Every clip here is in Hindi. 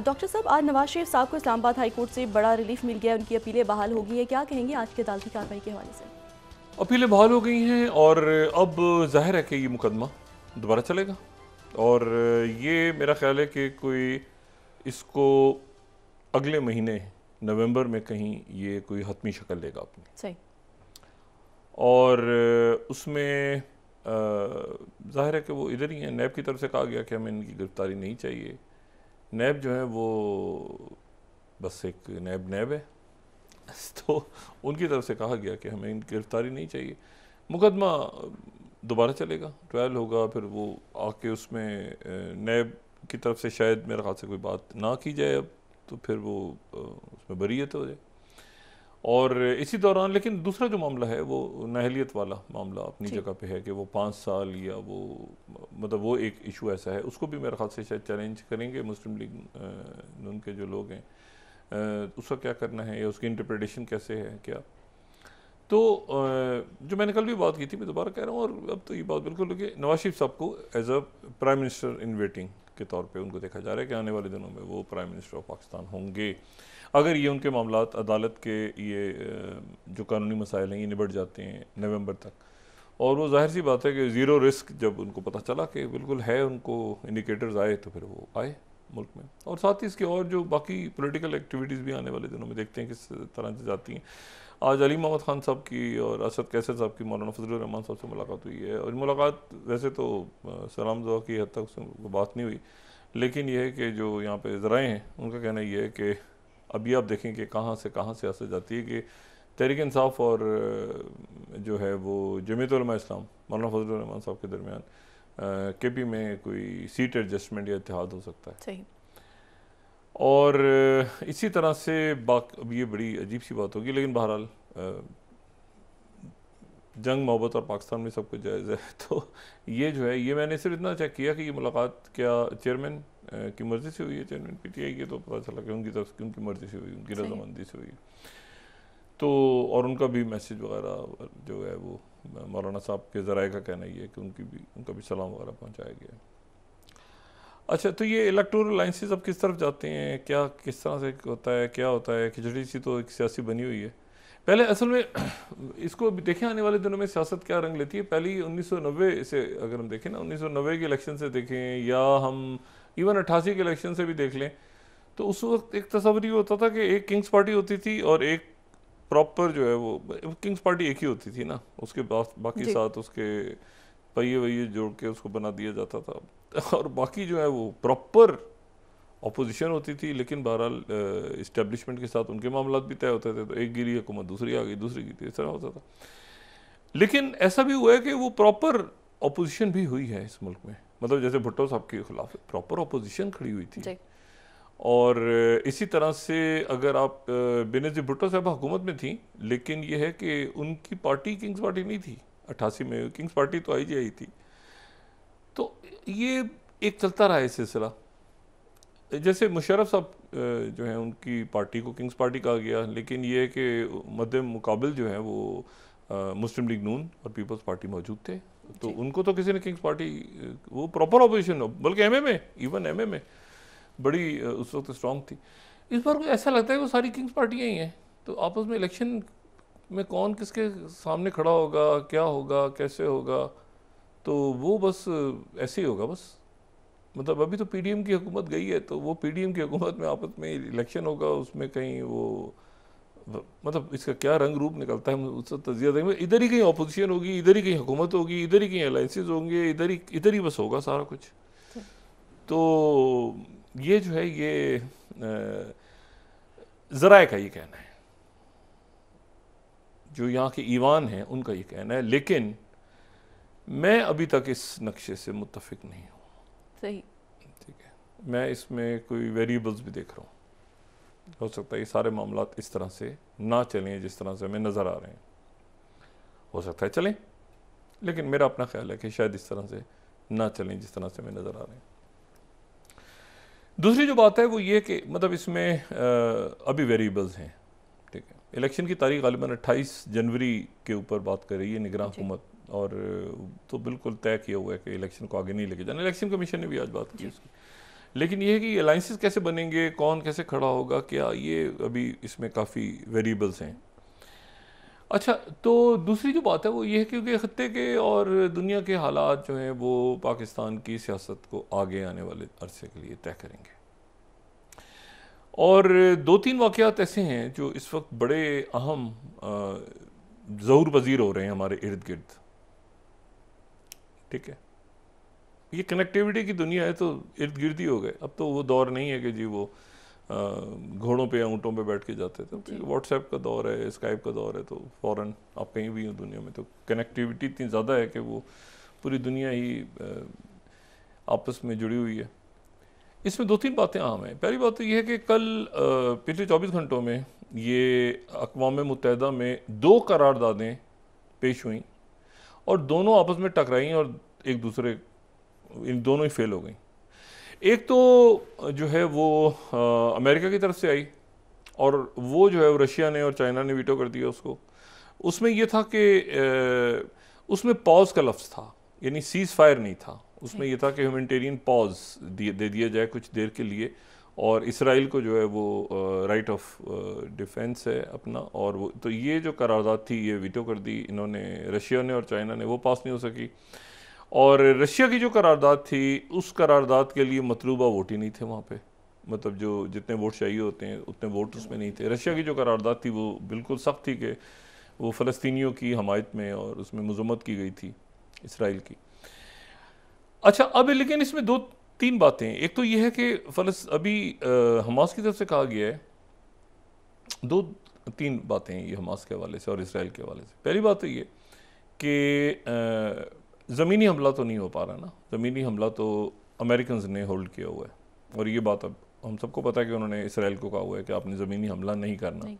डॉक्टर साहब आज नवाज शरीफ साहब को इस्लामाबाद हाई कोर्ट से बड़ा रिलीफ मिल गया उनकी अपीलें बहाल हो गई हैं क्या कहेंगे आज की अदालती कार्रवाई के हवाले से अपीलें बहाल हो गई हैं और अब जाहिर है कि ये मुकदमा दोबारा चलेगा और ये मेरा ख्याल है कि कोई इसको अगले महीने नवंबर में कहीं ये कोई हतमी शक्ल लेगा अपनी सही और उसमें जाहिर है कि वो इधर ही हैं नैब की तरफ से कहा गया कि हमें इनकी गिरफ्तारी नहीं चाहिए नैब जो है वो बस एक नैब नैब है तो उनकी तरफ से कहा गया कि हमें इन गिरफ्तारी नहीं चाहिए मुकदमा दोबारा चलेगा ट्रायल होगा फिर वो आके उसमें नैब की तरफ से शायद मेरे ख्याल से कोई बात ना की जाए अब तो फिर वो उसमें बरीत हो जाए और इसी दौरान लेकिन दूसरा जो मामला है वो नहलियत वाला मामला अपनी जगह पे है कि वो पाँच साल या वो मतलब वो एक इशू ऐसा है उसको भी मेरे ख्याल से शायद चैलेंज करेंगे मुस्लिम लीग नून के जो लोग हैं उसका क्या करना है या उसकी इंटरप्रटेशन कैसे है क्या तो जो मैंने कल भी बात की थी मैं दोबारा कह रहा हूँ और अब तो ये बात बिल्कुल कि नवाज शरीफ साहब को as a prime minister in waiting के तौर पे उनको देखा जा रहा है कि आने वाले दिनों में वो प्राइम मिनिस्टर ऑफ पाकिस्तान होंगे अगर ये उनके मामला अदालत के ये जो कानूनी मसाइल हैं ये निबट जाते हैं नवंबर तक और वो जाहिर सी बात है कि ज़ीरो रिस्क जब उनको पता चला कि बिल्कुल है उनको इंडिकेटर्स आए तो फिर वो आए मुल्क में और साथ ही इसके और जो बाकी पॉलिटिकल एक्टिविटीज़ भी आने वाले दिनों में देखते हैं किस तरह से जाती हैं आज अली मोहम्मद खान साहब की और असद कैसर साहब की मौलाना फजलरहमान साहब से मुलाकात हुई है और मुलाकात वैसे तो सलाम दुआ की हद तक उससे बात नहीं हुई लेकिन यह है कि जो यहाँ पे ज़राए हैं उनका कहना यह है कि अभी आप देखें कि कहाँ से कहाँ से सियासत जाती है कि तहरीक इंसाफ और जो है वो जमीत इस्लाम मौलाना फजलान साहब के दरमियान के पी में कोई सीट एडजस्टमेंट या इतिहाद हो सकता है सही और इसी तरह से बाक अब ये बड़ी अजीब सी बात होगी लेकिन बहरहाल जंग मोहब्बत और पाकिस्तान में सब कुछ जायज़ है तो ये जो है ये मैंने सिर्फ इतना चेक किया कि ये मुलाकात क्या चेयरमैन की मर्ज़ी से हुई है चेयरमैन पी टी आई की तो पता चला कि उनकी तरफ उनकी मर्ज़ी से हुई उनकी रजामंदी से हुई है तो और उनका भी मैसेज वगैरह जो है वो मौलाना साहब के ज़रा का कहना ही है कि उनकी भी उनका भी सलाम वगैरह पहुँचाया गया अच्छा तो ये इलेक्टोरल लाइनसेज अब किस तरफ जाते हैं क्या किस तरह से होता है क्या होता है खिचड़ी सी तो एक सियासी बनी हुई है पहले असल में इसको देखें आने वाले दिनों में सियासत क्या रंग लेती है पहले ही उन्नीस से अगर हम देखें ना उन्नीस के इलेक्शन से देखें या हम इवन अट्ठासी के इलेक्शन से भी देख लें तो उस वक्त एक तस्वर ये होता था कि एक किंग्स पार्टी होती थी और एक प्रॉपर जो है वो किंग्स पार्टी एक ही होती थी ना उसके बाद बाकी साथ उसके पहिए वहिए जोड़ के उसको बना दिया जाता था और बाकी जो है वो प्रॉपर अपोजिशन होती थी लेकिन बहरहाल इस्टेब्लिशमेंट के साथ उनके मामला भी तय होते थे तो एक गिरी हुकूमत दूसरी आ गई दूसरी गिरी इस तरह होता था लेकिन ऐसा भी हुआ है कि वो प्रॉपर अपोजिशन भी हुई है इस मुल्क में मतलब जैसे भुट्टो साहब के खिलाफ प्रॉपर अपोजिशन खड़ी हुई थी और इसी तरह से अगर आप बेनजी भुट्टो साहब हुकूमत में थी लेकिन यह है कि उनकी पार्टी किंग्स पार्टी नहीं थी अट्ठासी में किंग्स पार्टी तो आई जी आई थी तो ये एक चलता रहा है सिलसिला जैसे मुशरफ साहब जो हैं उनकी पार्टी को किंग्स पार्टी कहा गया लेकिन ये कि मद मुकाबल जो है वो मुस्लिम लीग नून और पीपल्स पार्टी मौजूद थे तो उनको तो किसी ने किंग्स पार्टी वो प्रॉपर ऑपोजिशन बल्कि M M A even M M A बड़ी उस वक्त स्ट्रॉन्ग थी इस बार ऐसा लगता है वो सारी किंग्स पार्टियाँ ही हैं तो आपस में इलेक्शन में कौन किसके सामने खड़ा होगा क्या होगा कैसे होगा तो वो बस ऐसे ही होगा बस मतलब अभी तो पीडीएम की हुकूमत गई है तो वो पीडीएम की हुकूमत में आपस में इलेक्शन होगा उसमें कहीं वो मतलब इसका क्या रंग रूप निकलता है उससे तजिया देंगे इधर ही कहीं अपोजिशन होगी इधर ही कहीं हुकूमत होगी इधर ही कहीं अलाइंसिस होंगे इधर ही इधर ही बस होगा सारा कुछ तो ये जो है ये ज़राए का ये कहना है जो यहाँ के ईवान हैं उनका ये कहना है लेकिन मैं अभी तक इस नक्शे से मुतफिक नहीं हूँ सही ठीक है मैं इसमें कोई वेरिएबल्स भी देख रहा हूँ हो सकता है ये सारे मामला इस तरह से ना चलें जिस तरह से हमें नज़र आ रहे हैं हो सकता है चलें लेकिन मेरा अपना ख्याल है कि शायद इस तरह से ना चलें जिस तरह से हमें नज़र आ रहे हैं दूसरी जो बात है वो ये कि मतलब इसमें अभी वेरिएबल्स हैं ठीक है इलेक्शन की तारीख गालिबा अट्ठाईस जनवरी के ऊपर बात कर रही है निगरान हुकूमत और तो बिल्कुल तय किया हुआ है कि इलेक्शन को आगे नहीं लेके जाना इलेक्शन कमीशन ने भी आज बात की उसकी लेकिन यह है कि अलाइंसिस कैसे बनेंगे कौन कैसे खड़ा होगा क्या ये अभी इसमें काफ़ी वेरिएबल्स हैं अच्छा तो दूसरी जो बात है वो ये है क्योंकि खत्ते के और दुनिया के हालात जो हैं वो पाकिस्तान की सियासत को आगे आने वाले अरसे के लिए तय करेंगे और दो तीन वाक़ात ऐसे हैं जो इस वक्त बड़े अहम जोर पजीर हो रहे हैं हमारे इर्द गिर्द ठीक है ये कनेक्टिविटी की दुनिया है तो इर्द गिर्द ही हो गए अब तो वो दौर नहीं है कि जी वो घोड़ों पे ऊँटों पे बैठ के जाते थे व्हाट्सएप का दौर है स्काइप का दौर है तो फ़ौर आप कहीं भी हो दुनिया में तो कनेक्टिविटी इतनी ज़्यादा है कि वो पूरी दुनिया ही आपस में जुड़ी हुई है इसमें दो तीन बातें आम हैं पहली बात तो यह है कि कल पिछले 24 घंटों में ये अकवा मुतहदा में दो करारदादें पेश हुई और दोनों आपस में टकराई और एक दूसरे इन दोनों ही फेल हो गई एक तो जो है वो आ, अमेरिका की तरफ से आई और वो जो है वो रशिया ने और चाइना ने वीटो कर दिया उसको उसमें ये था कि उसमें पॉज का लफ्ज़ था यानी सीज़ फायर नहीं था उसमें यह था कि ह्यूमटेरियन पॉज दे दिया जाए कुछ देर के लिए और इसराइल को जो है वो राइट ऑफ डिफेंस है अपना और वो तो ये जो करारदाद थी ये वीटो कर दी इन्होंने रशिया ने और चाइना ने वो पास नहीं हो सकी और रशिया की जो करारदाद थी उस करारदाद के लिए मतलूबा वोट ही नहीं थे वहाँ पे मतलब जो जितने वोट चाहिए होते हैं उतने वोट उसमें नहीं थे रशिया की जो करारदाद थी वो बिल्कुल सख्त थी कि वो फ़लस्तियों की हमायत में और उसमें मजम्मत की गई थी इसराइल की अच्छा अब लेकिन इसमें दो तीन बातें एक तो यह है कि फलस अभी हमास की तरफ से कहा गया है दो तीन बातें ये हमास के हवाले से और इसराइल के हवाले से पहली बात तो ये कि ज़मीनी हमला तो नहीं हो पा रहा ना ज़मीनी हमला तो अमेरिकन ने होल्ड किया हुआ है और ये बात अब हम सबको पता है कि उन्होंने इसराइल को कहा हुआ है कि आपने ज़मीनी हमला नहीं करना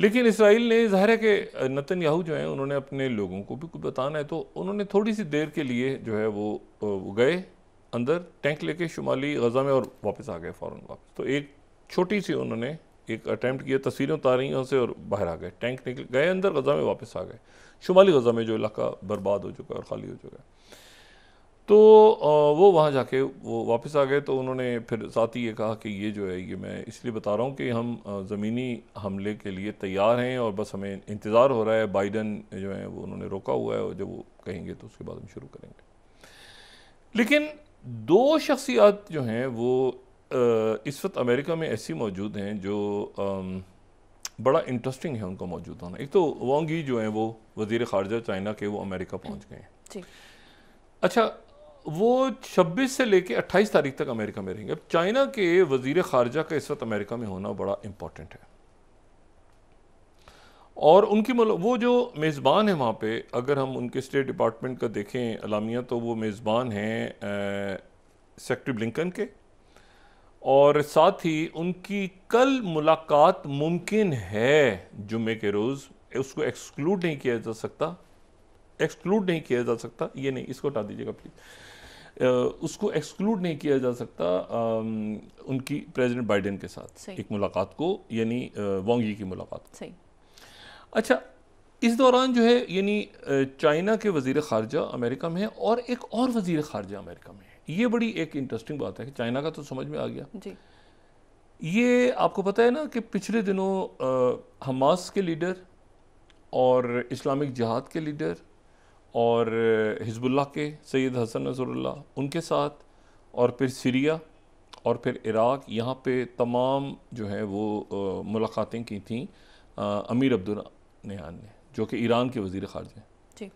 लेकिन इसराइल ने ज़ाहिर है कि नतन याहू जो हैं उन्होंने अपने लोगों को भी कुछ बताना है तो उन्होंने थोड़ी सी देर के लिए जो है वो, वो गए अंदर टैंक लेके शुमाली गज़ा में और वापस आ गए फ़ौर वापस तो एक छोटी सी उन्होंने एक अटैम्प्ट किया तस्वीरें उतारी उनसे और बाहर आ गए टैंक निकल गए अंदर गज़ा में वापस आ गए शुमाली गज़ा में जो इलाका बर्बाद हो चुका है और खाली हो चुका है तो वो वहाँ जाके वो वापस आ गए तो उन्होंने फिर साथ ही ये कहा कि ये जो है ये मैं इसलिए बता रहा हूँ कि हम ज़मीनी हमले के लिए तैयार हैं और बस हमें इंतज़ार हो रहा है बाइडन जो है वो उन्होंने रोका हुआ है और जब वो कहेंगे तो उसके बाद हम शुरू करेंगे लेकिन दो शख्सियात जो हैं वो इस वक्त अमेरिका में ऐसी मौजूद हैं जो बड़ा इंटरेस्टिंग है उनका मौजूद होना एक तो वांग ही जो है वो वजीर खारजा चाइना के वो अमेरिका हम्म। पहुँच गए अच्छा वो 26 से लेके 28 तारीख तक अमेरिका में रहेंगे अब चाइना के वजीर खारजा का इस वक्त अमेरिका में होना बड़ा इंपॉर्टेंट है और उनकी मतलब वो जो मेज़बान है वहाँ पे अगर हम उनके स्टेट डिपार्टमेंट का देखें अलामिया तो वो मेज़बान हैं सेक्रेटरी ब्लिंकन के और साथ ही उनकी कल मुलाकात मुमकिन है जुमे के रोज़ उसको एक्सक्लूड नहीं किया जा सकता एक्सक्लूड नहीं किया जा सकता ये नहीं इसको हटा दीजिएगा प्लीज़ उसको एक्सक्लूड नहीं किया जा सकता आ, उनकी प्रेसिडेंट बाइडेन के साथ एक मुलाकात को यानी वांगी की मुलाकात सही अच्छा इस दौरान जो है यानी चाइना के वजीर खारजा अमेरिका में है और एक और वजीर खारजा अमेरिका में है ये बड़ी एक इंटरेस्टिंग बात है कि चाइना का तो समझ में आ गया जी ये आपको पता है ना कि पिछले दिनों आ, हमास के लीडर और इस्लामिक जहाद के लीडर और हिजबुल्ला के सैयद हसन नजरुल्ला उनके साथ और फिर सीरिया और फिर इराक़ यहाँ पे तमाम जो है वो मुलाकातें की थी आ, अमीर अब्दुल नहान ने जो कि ईरान के वज़ी ख़ारजा हैं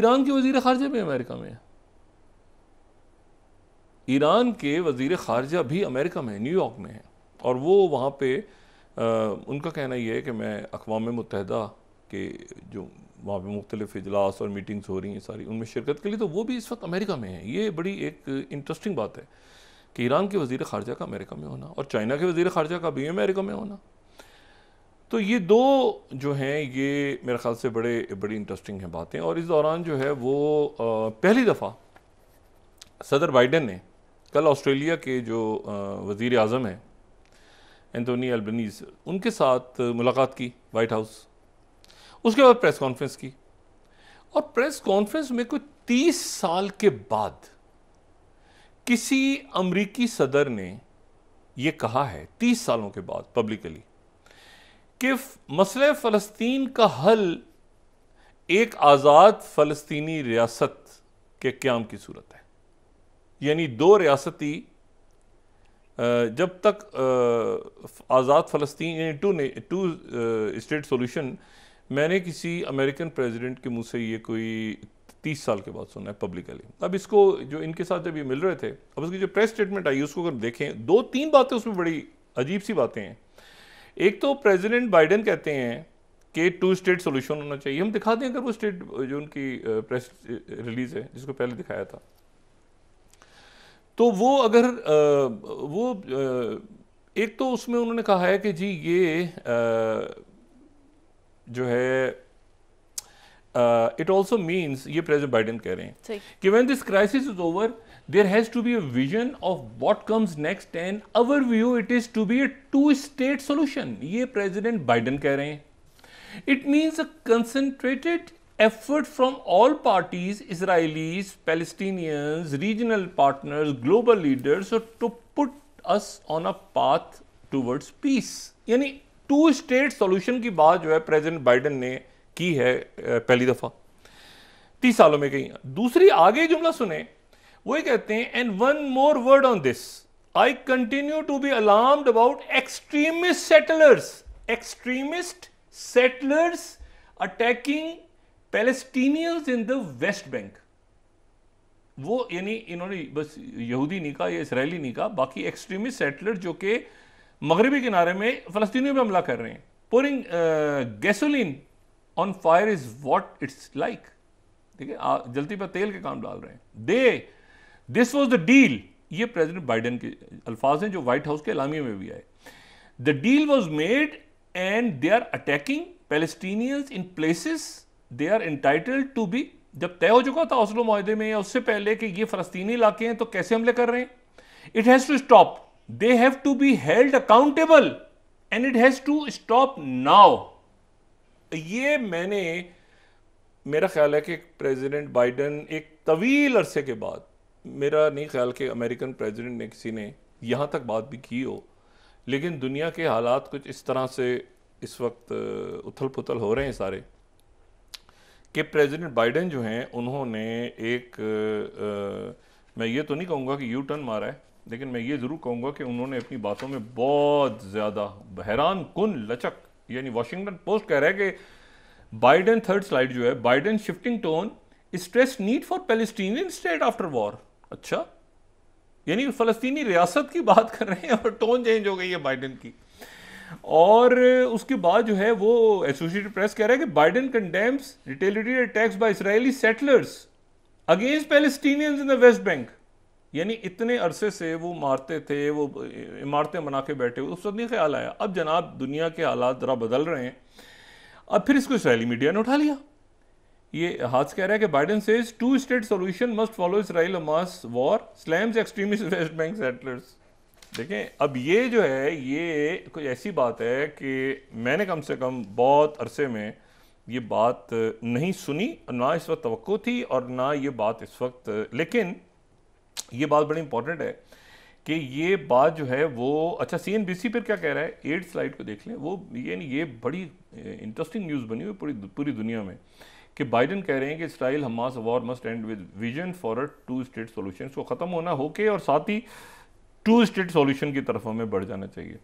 ईरान के वज़ी ख़ारजा भी अमेरिका में है ईरान के वजीर खारजा भी अमेरिका में न्यूयॉर्क में हैं और वो वहाँ पे आ, उनका कहना यह है कि मैं अकवा मुतहदा के जो वहाँ पे मुख्तलिफ इजलास और मीटिंग्स हो रही हैं सारी उनमें शिरकत के लिए तो वो भी इस वक्त अमेरिका में है ये बड़ी एक इंटरेस्टिंग बात है कि ईरान के वजीर खारजा का अमेरिका में होना और चाइना के वजीर खारजा का भी अमेरिका में होना तो ये दो जो हैं ये मेरे ख्याल से बड़े बड़ी इंटरेस्टिंग हैं बातें और इस दौरान जो है वो पहली दफ़ा सदर बाइडन ने कल ऑस्ट्रेलिया के जो वज़ी अजम हैं एंथोनी एल्बनीज उनके साथ मुलाकात की वाइट हाउस उसके बाद प्रेस कॉन्फ्रेंस की और प्रेस कॉन्फ्रेंस में कोई तीस साल के बाद किसी अमरीकी सदर ने ये कहा है तीस सालों के बाद पब्लिकली कि मसले फ़लस्तीन का हल एक आज़ाद फ़लस्तीनी रियासत के क्याम की सूरत है यानी दो रियासती जब तक आज़ाद फ़लस्तीन यानी टू ने टू स्टेट सोल्यूशन मैंने किसी अमेरिकन प्रेसिडेंट के मुंह से ये कोई तीस साल के बाद सुना है पब्लिकली अब इसको जो इनके साथ जब ये मिल रहे थे अब उसकी जो प्रेस स्टेटमेंट आई उसको अगर देखें दो तीन बातें उसमें बड़ी अजीब सी बातें हैं एक तो प्रेसिडेंट बाइडेन कहते हैं कि टू स्टेट सोल्यूशन होना चाहिए हम दिखा दें अगर वो स्टेट जो उनकी प्रेस रिलीज़ है जिसको पहले दिखाया था तो वो अगर वो एक तो उसमें उन्होंने कहा है कि जी ये जो है इट ऑल्सो मीन्स ये प्रेजिडेंट बाइडन कह रहे हैं कि when this crisis is over there has to be a vision of what comes next and our view it is to be a two state solution ये प्रेजिडेंट बाइडन कह रहे हैं it means a concentrated effort from all parties Israelis, Palestinians, regional partners, global leaders so to put us on a path towards peace. यानी टू स्टेट सोल्यूशन की बात जो है प्रेसिडेंट बाइडन ने की है पहली दफ़ा तीस सालों में कहीं दूसरी आगे जुमला सुने वो ये कहते हैं and one more word on this I continue to be alarm about extremist settlers extremist settlers attacking Palestinians in the West Bank वो यानी इन्होंने बस यहूदी नहीं कहा या इसराइली नहीं कहा बाकी एक्सट्रीमिस्ट सेटलर जो कि मगरबी किनारे में फ़लस्तियों पर हमला कर रहे हैं pouring gasoline on fire is what it's like ठीक है जल्दी पर तेल के काम डाल रहे हैं they this was the deal ये प्रेजिडेंट बाइडन के अल्फाज हैं जो व्हाइट हाउस के अलामी में भी आए the deal was made and they are attacking Palestinians in places they are entitled to be जब तय हो चुका था हौसलो माहे में या उससे पहले कि ये फलस्तीनी इलाके हैं तो कैसे हमले कर रहे हैं it has to stop they have to be held accountable and it has to stop now ये मैंने मेरा ख्याल है कि प्रेसिडेंट बाइडन एक तवील अरसे के बाद मेरा नहीं ख्याल कि अमेरिकन प्रेसिडेंट ने किसी ने यहाँ तक बात भी की हो लेकिन दुनिया के हालात कुछ इस तरह से इस वक्त उथल पुथल हो रहे हैं सारे कि प्रेसिडेंट बाइडेन जो हैं उन्होंने एक आ, मैं ये तो नहीं कहूँगा कि यू टर्न मारा है लेकिन मैं ये ज़रूर कहूँगा कि उन्होंने अपनी बातों में बहुत ज़्यादा हैरान कन लचक यानी वाशिंगटन पोस्ट कह रहा है कि बाइडन थर्ड स्लाइड जो है Biden shifting tone stress need for Palestinian state after war अच्छा यानी फ़लस्तनी रियासत की बात कर रहे हैं और टोन चेंज हो गई है बाइडन की और उसके बाद जो है वो एसोसिएटेड प्रेस कह रहा है कि Biden condemns retaliatory attacks by Israeli settlers against Palestinians in the West Bank यानी इतने अरसे से वो मारते थे वो इमारतें बना के बैठे हुए उस वक्त नहीं ख्याल आया अब जनाब दुनिया के हालात ज़रा बदल रहे हैं अब फिर इसको इसराइली मीडिया ने उठा लिया ये हाथ कह रहा है कि Biden says two state solution must follow Israel Hamas war slams extremist West Bank settlers देखें अब ये जो है ये कुछ ऐसी बात है कि मैंने कम से कम बहुत अरसे में ये बात नहीं सुनी ना इस वक्त तो थी और ना ये बात इस वक्त लेकिन ये बात बड़ी इंपॉर्टेंट है कि ये बात जो है वो अच्छा सी एन बी सी पर क्या कह रहा है एड स्लाइड को देख लें वो ये ये बड़ी इंटरेस्टिंग न्यूज़ बनी हुई पूरी पूरी दुनिया में कि बाइडन कह रहे हैं कि Israel Hamas war must end with vision for a two state solution को ख़त्म होना होके और साथ ही टू स्टेट सॉल्यूशन की तरफ हमें बढ़ जाना चाहिए